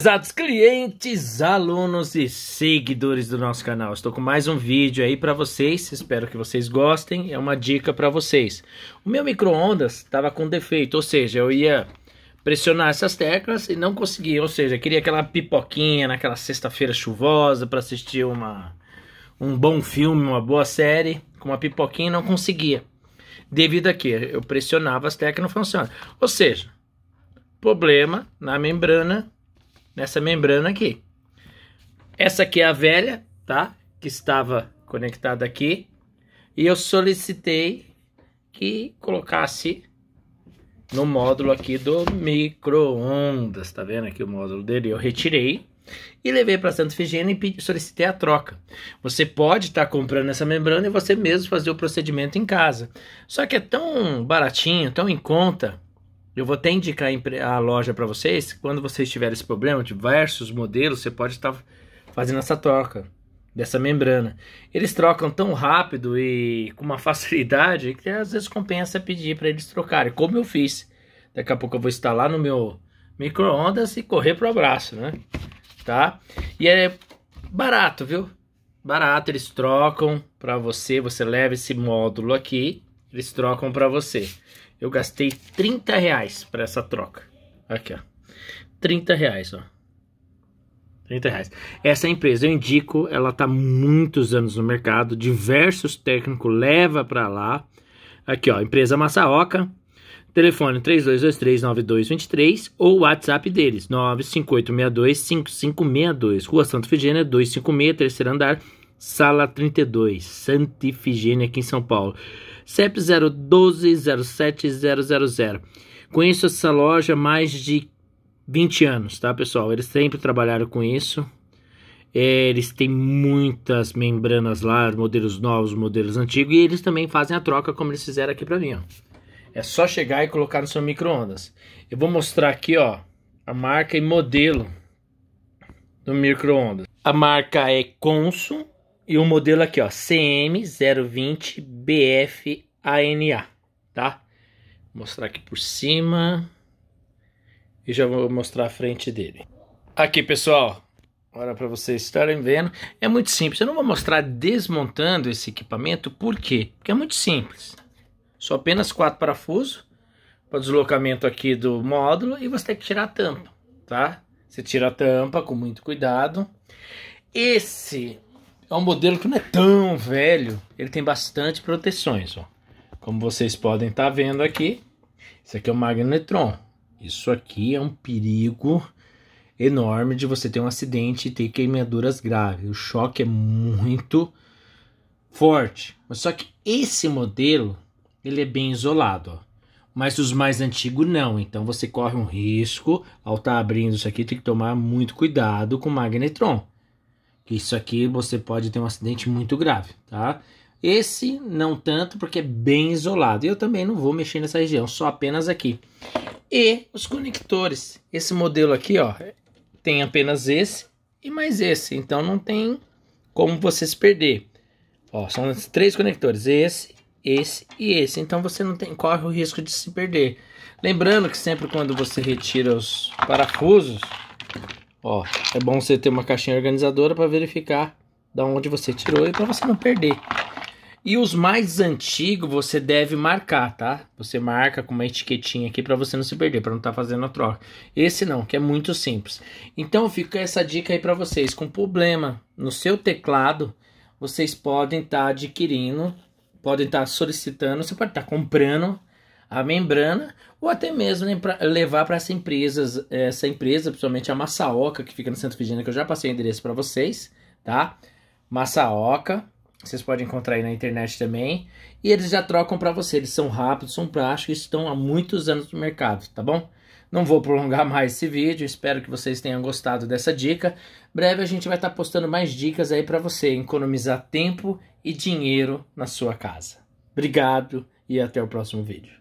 Exatos clientes, alunos e seguidores do nosso canal, estou com mais um vídeo aí para vocês, espero que vocês gostem, é uma dica para vocês. O meu micro-ondas estava com defeito, ou seja, eu ia pressionar essas teclas e não conseguia, ou seja, queria aquela pipoquinha naquela sexta-feira chuvosa para assistir uma, um bom filme, uma boa série, com uma pipoquinha e não conseguia. Devido a que eu pressionava as teclas e não funcionava. Ou seja, problema na membrana nessa membrana aqui. Essa aqui é a velha, tá? Que estava conectada aqui. E eu solicitei que colocasse no módulo aqui do micro-ondas, tá vendo aqui o módulo dele? Eu retirei e levei para Santa Figênia e solicitei a troca. Você pode estar tá comprando essa membrana e você mesmo fazer o procedimento em casa. Só que é tão baratinho, tão em conta, eu vou até indicar a loja para vocês. Quando vocês tiverem esse problema de diversos modelos, você pode estar tá fazendo essa troca dessa membrana. Eles trocam tão rápido e com uma facilidade que às vezes compensa pedir para eles trocarem, como eu fiz. Daqui a pouco eu vou instalar no meu micro-ondas e correr pro abraço, né? Tá? E é barato, viu? Barato, eles trocam para você, você leva esse módulo aqui, eles trocam para você. Eu gastei 30 reais pra essa troca. Aqui, ó. 30 reais, ó. 30 reais. Essa empresa eu indico, ela tá muitos anos no mercado, diversos técnicos leva para lá. Aqui, ó, empresa Massaoca, telefone 32239223 ou WhatsApp deles, 958625562, Rua Santo Figênia, 256, terceiro andar, sala 32, Santa Figênia aqui em São Paulo. CEP 012 07000. Conheço essa loja há mais de 20 anos, tá, pessoal? Eles sempre trabalharam com isso. É, eles têm muitas membranas lá, modelos novos, modelos antigos, e eles também fazem a troca como eles fizeram aqui para mim, ó. É só chegar e colocar no seu micro-ondas. Eu vou mostrar aqui, ó, a marca e modelo do micro-ondas. A marca é Consum, e o modelo aqui, ó, CM020BFANA, tá? Vou mostrar aqui por cima. E já vou mostrar a frente dele. Aqui, pessoal. Agora para vocês estarem vendo. É muito simples. Eu não vou mostrar desmontando esse equipamento. Por quê? Porque é muito simples. Só apenas quatro parafusos para deslocamento aqui do módulo e você tem que tirar a tampa, tá? Você tira a tampa com muito cuidado. Esse é um modelo que não é tão velho, ele tem bastante proteções, ó. Como vocês podem estar tá vendo aqui, isso aqui é um magnetron. Isso aqui é um perigo enorme de você ter um acidente e ter queimaduras graves. O choque é muito forte. Mas só que esse modelo, ele é bem isolado, ó. Mas os mais antigos não, então você corre um risco ao estar tá abrindo isso aqui, tem que tomar muito cuidado com o magnetron. Isso aqui você pode ter um acidente muito grave, tá? Esse não tanto, porque é bem isolado. Eu também não vou mexer nessa região, só apenas aqui. E os conectores. Esse modelo aqui, ó, tem apenas esse e mais esse. Então não tem como você se perder. Ó, são três conectores, esse, esse e esse. Então você não tem, corre o risco de se perder. Lembrando que sempre quando você retira os parafusos, Ó, é bom você ter uma caixinha organizadora para verificar da onde você tirou e para você não perder. E os mais antigos você deve marcar, tá? Você marca com uma etiquetinha aqui para você não se perder, para não estar tá fazendo a troca. Esse não, que é muito simples. Então fica essa dica aí para vocês. Com problema no seu teclado, vocês podem estar tá adquirindo, podem estar tá solicitando, você pode estar tá comprando a membrana ou até mesmo né, levar para essa empresa, essa empresa, principalmente a Massaoca, que fica no Centro Virgínia, que eu já passei o endereço para vocês, tá? Massaoca, vocês podem encontrar aí na internet também. E eles já trocam para você, eles são rápidos, são práticos, estão há muitos anos no mercado, tá bom? Não vou prolongar mais esse vídeo, espero que vocês tenham gostado dessa dica. Breve a gente vai estar tá postando mais dicas aí para você economizar tempo e dinheiro na sua casa. Obrigado e até o próximo vídeo.